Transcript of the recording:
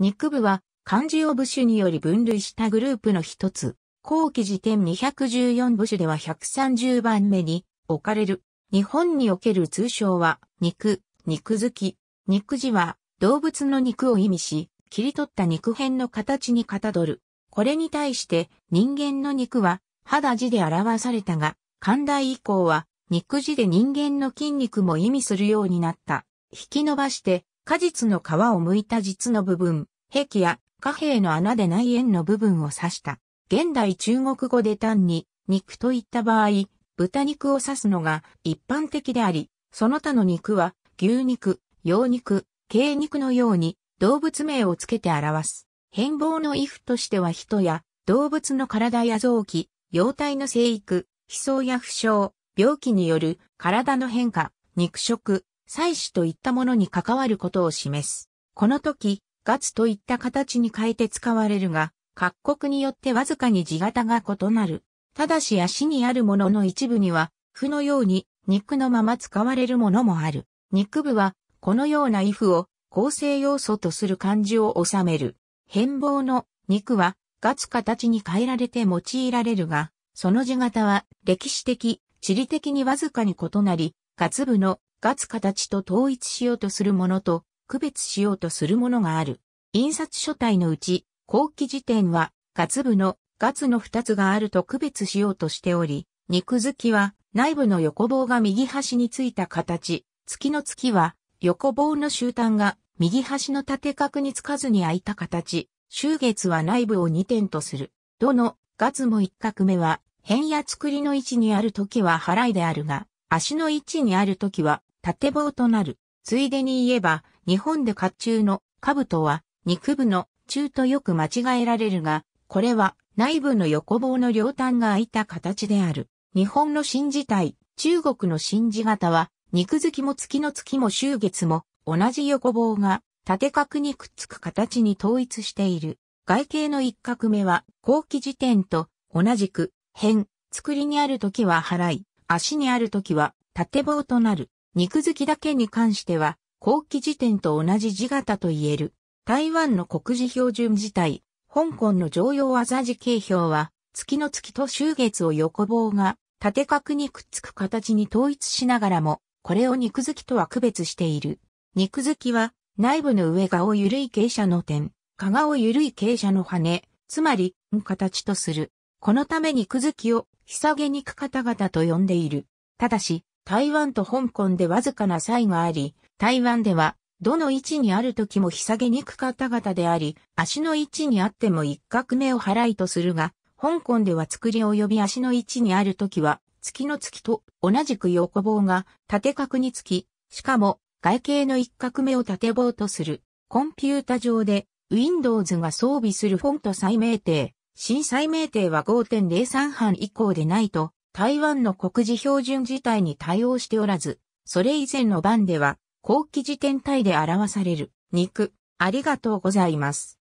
肉部は漢字を部首により分類したグループの一つ。後期辞典214部首では130番目に置かれる。日本における通称は、肉、肉好き。肉字は動物の肉を意味し、切り取った肉片の形にかたどる。これに対して人間の肉は肌字で表されたが、寛大以降は肉字で人間の筋肉も意味するようになった。引き伸ばして果実の皮を剥いた実の部分、壁や貨幣の穴で内縁の部分を指した。現代中国語で単に肉といった場合、豚肉を指すのが一般的であり、その他の肉は牛肉、羊肉、鶏肉のように動物名をつけて表す。変貌の衣服としては人や動物の体や臓器、容態の生育、悲壮や負傷、病気による体の変化、肉食、祭祀といったものに関わることを示す。この時、月といった形に変えて使われるが、各国によってわずかに字型が異なる。ただし足にあるものの一部には、符のように肉のまま使われるものもある。肉部は、このような衣符を構成要素とする漢字を収める。変貌の肉は、月形に変えられて用いられるが、その字型は歴史的、地理的にわずかに異なり、月部のガツ形と統一しようとするものと区別しようとするものがある。印刷書体のうち、後期時点は、ガツ部のガツの二つがあると区別しようとしており、肉付きは内部の横棒が右端についた形、月の月は横棒の終端が右端の縦角につかずに開いた形、終月は内部を二点とする。どのツも一画目は、辺や作りの位置にある時は払いであるが、足の位置にある時は縦棒となる。ついでに言えば、日本で甲冑の兜は肉部の中とよく間違えられるが、これは内部の横棒の両端が開いた形である。日本の新字体、中国の新字型は、肉付きも月の月も終月も同じ横棒が縦角にくっつく形に統一している。外形の一角目は後期時点と同じく辺、作りにある時は払い、足にある時は縦棒となる。肉付きだけに関しては、後期時点と同じ字型と言える。台湾の国字標準自体、香港の常用あざ字形表は、月の月と週月を横棒が縦角にくっつく形に統一しながらも、これを肉付きとは区別している。肉付きは、内部の上側を緩い傾斜の点、下側を緩い傾斜の羽、つまり、形とする。このため肉付きを、ひさげ肉方々と呼んでいる。ただし、台湾と香港でわずかな差異があり、台湾では、どの位置にある時も下げにくかった方であり、足の位置にあっても一角目を払いとするが、香港では作り及び足の位置にある時は、月の月と同じく横棒が縦角につき、しかも外形の一角目を縦棒とする。コンピュータ上で Windows が装備するフォント再命定。新再命定は5.03半以降でないと台湾の国事標準自体に対応しておらず、それ以前の番では、後期時点体で表される。肉、ありがとうございます。